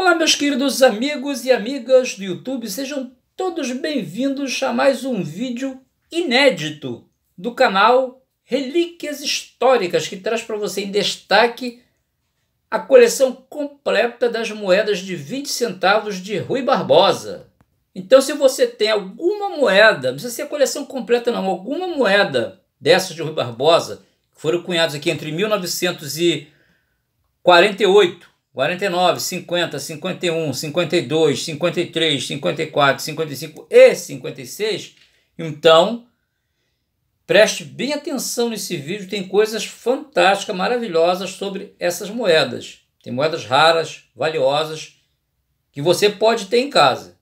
Olá, meus queridos amigos e amigas do YouTube, sejam todos bem-vindos a mais um vídeo inédito do canal Relíquias Históricas, que traz para você em destaque a coleção completa das moedas de 20 centavos de Rui Barbosa. Então, se você tem alguma moeda, não precisa ser a coleção completa, não, alguma moeda dessas de Rui Barbosa, que foram cunhadas aqui entre 1948 49, 50, 51, 52, 53, 54, 55 e 56, então preste bem atenção nesse vídeo, tem coisas fantásticas, maravilhosas sobre essas moedas. Tem moedas raras, valiosas, que você pode ter em casa.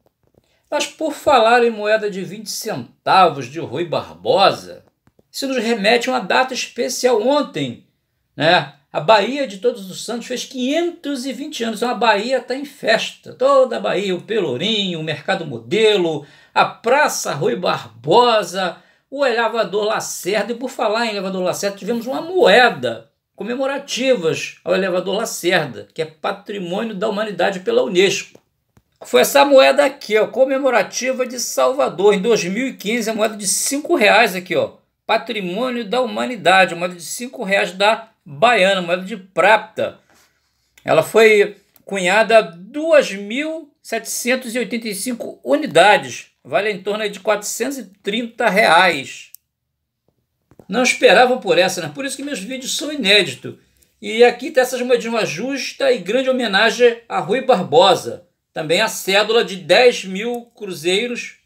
Mas por falar em moeda de 20 centavos de Rui Barbosa, isso nos remete a uma data especial ontem, né? A Bahia de Todos os Santos fez 520 anos, então é a Bahia está em festa. Toda a Bahia, o Pelourinho, o Mercado Modelo, a Praça Rui Barbosa, o Elevador Lacerda. E por falar em Elevador Lacerda, tivemos uma moeda comemorativas ao Elevador Lacerda, que é patrimônio da humanidade pela Unesco. Foi essa moeda aqui, ó, comemorativa de Salvador, em 2015, a moeda de R$ reais aqui, ó, patrimônio da humanidade, moeda de R$ reais da baiana, moeda de prata. Ela foi cunhada 2.785 unidades, vale em torno de 430 reais. Não esperava por essa, né? Por isso que meus vídeos são inéditos. E aqui tem tá essas moedinhas, uma justa e grande homenagem a Rui Barbosa. Também a cédula de 10 mil cruzeiros.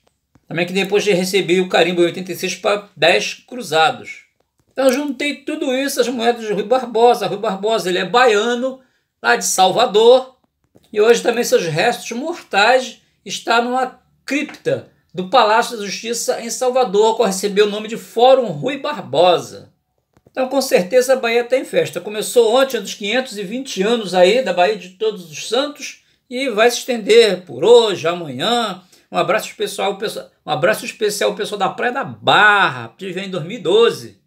Também que depois de receber o carimbo 86 para 10 cruzados. Então eu juntei tudo isso, as moedas de Rui Barbosa. Rui Barbosa ele é baiano, lá de Salvador, e hoje também seus restos mortais está numa cripta do Palácio da Justiça em Salvador, que recebeu o nome de Fórum Rui Barbosa. Então, com certeza, a Bahia está em festa. Começou ontem, dos 520 anos aí, da Bahia de Todos os Santos, e vai se estender por hoje, amanhã. Um abraço especial, um abraço especial ao pessoal da Praia da Barra, que vem em 2012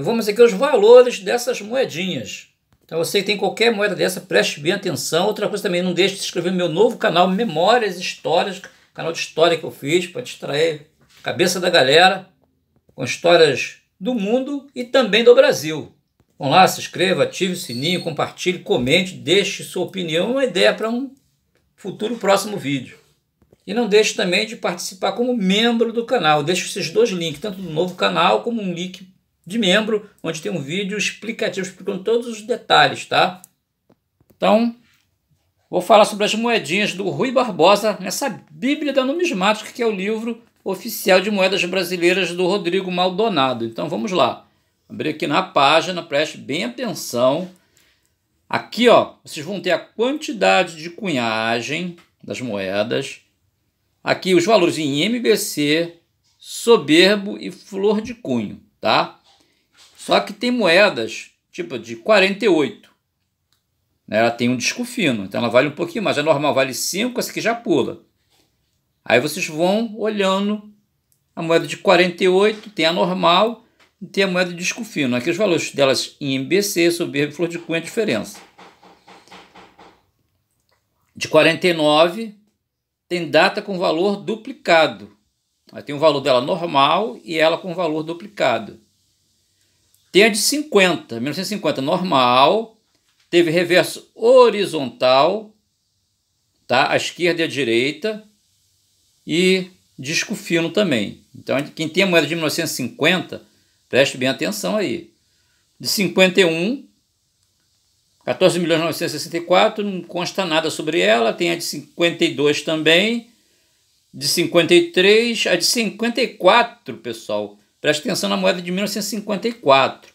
vamos aqui é os valores dessas moedinhas. Então você que tem qualquer moeda dessa, preste bem atenção. Outra coisa também, não deixe de se inscrever no meu novo canal Memórias Histórias, canal de história que eu fiz para distrair a cabeça da galera com histórias do mundo e também do Brasil. Vamos lá, se inscreva, ative o sininho, compartilhe, comente, deixe sua opinião, uma ideia para um futuro próximo vídeo. E não deixe também de participar como membro do canal. Deixe esses dois links, tanto do novo canal como um link de membro, onde tem um vídeo explicativo explicando todos os detalhes, tá? Então, vou falar sobre as moedinhas do Rui Barbosa nessa Bíblia da Numismática, que é o livro oficial de moedas brasileiras do Rodrigo Maldonado. Então, vamos lá. Abrir aqui na página, preste bem atenção. Aqui, ó, vocês vão ter a quantidade de cunhagem das moedas. Aqui os valores em MBC, soberbo e flor de cunho, tá? Só que tem moedas tipo de 48. Né? Ela tem um disco fino, então ela vale um pouquinho mais. A é normal vale 5, essa aqui já pula. Aí vocês vão olhando a moeda de 48, tem a normal e tem a moeda de disco fino. Aqui os valores delas em MBC, soberbo e flor de cunha, a diferença. De 49 tem data com valor duplicado. Aí tem o valor dela normal e ela com valor duplicado. Tem a de 50, 1950 normal, teve reverso horizontal, tá? A esquerda e a direita e disco fino também. Então, quem tem a moeda de 1950, preste bem atenção aí. De 51 14 milhões 964, não consta nada sobre ela, tem a de 52 também, de 53, a de 54, pessoal, Preste atenção na moeda de 1954.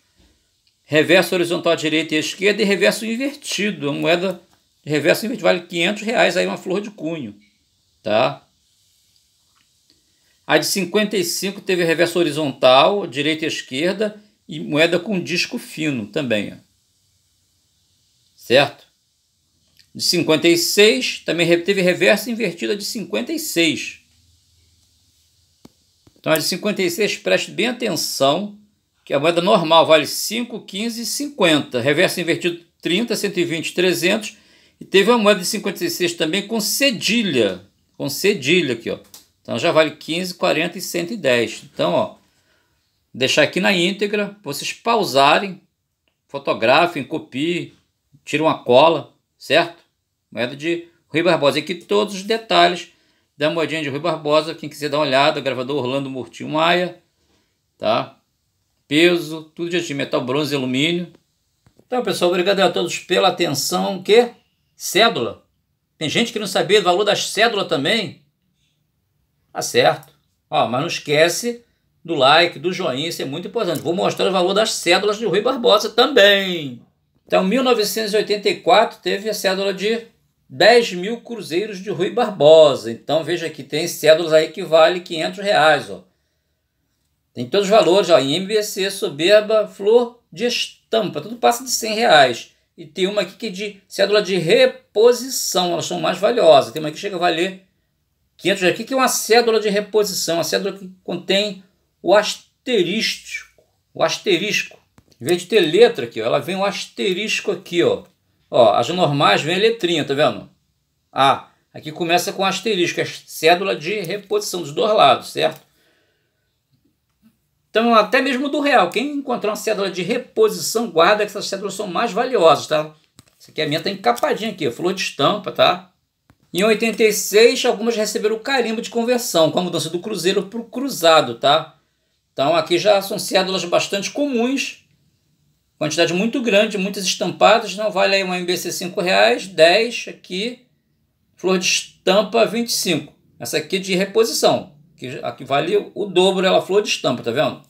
Reverso horizontal à direita e à esquerda e reverso invertido. A moeda de reverso invertido vale 500 reais, aí uma flor de cunho. Tá? A de 55 teve reverso horizontal, direita e esquerda, e moeda com disco fino também. Ó. Certo? De 56 também teve reverso a de 56. Então, a de 56, preste bem atenção, que a moeda normal vale 5, 15 50. Reverso invertido 30, 120, 300. E teve uma moeda de 56 também com cedilha. Com cedilha aqui, ó. Então já vale 15, 40 e 110. Então, ó, deixar aqui na íntegra, vocês pausarem, fotografem, copiem, tiram a cola, certo? Moeda de Rui Barbosa. Aqui todos os detalhes da moedinha de Rui Barbosa. Quem quiser dar uma olhada, gravador Orlando Murtinho Maia, tá? Peso, tudo de metal, bronze e alumínio. Então, pessoal, obrigado a todos pela atenção. Que? Cédula. Tem gente que não sabia do valor das cédulas também. Tá certo. Ó, mas não esquece do like, do joinha, isso é muito importante. Vou mostrar o valor das cédulas de Rui Barbosa também. Então, 1984 teve a cédula de 10 mil cruzeiros de Rui Barbosa. Então veja que tem cédulas aí que vale 500 reais. Ó. Tem todos os valores, ó, em MBC, soberba, flor de estampa, tudo passa de 100 reais. E tem uma aqui que é de cédula de reposição, elas são mais valiosas. Tem uma que chega a valer 500 reais. O que é uma cédula de reposição? Uma cédula que contém o asterisco. O asterisco. Em vez de ter letra aqui, ó, ela vem um asterisco aqui, ó. Ó, as normais vem a letrinha, tá vendo? A. Aqui começa com asterisco, é cédula de reposição dos dois lados, certo? Então, até mesmo do real, quem encontrar uma cédula de reposição, guarda que essas cédulas são mais valiosas, tá? Essa aqui a minha tá encapadinha aqui, flor de estampa, tá? Em 86, algumas receberam o carimbo de conversão, com a mudança do cruzeiro para o cruzado, tá? Então, aqui já são cédulas bastante comuns, Quantidade muito grande, muitas estampadas, não vale aí uma MBC 5 reais, 10 aqui, flor de estampa 25. Essa aqui de reposição, que aqui vale o dobro, ela é flor de estampa, tá vendo?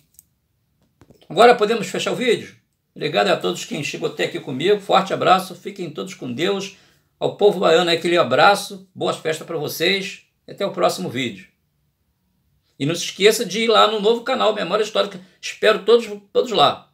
Agora podemos fechar o vídeo? Obrigado a todos quem chegou até aqui comigo, forte abraço, fiquem todos com Deus. Ao povo baiano aquele abraço, boas festas para vocês e até o próximo vídeo. E não se esqueça de ir lá no novo canal Memória Histórica. Espero todos, todos lá.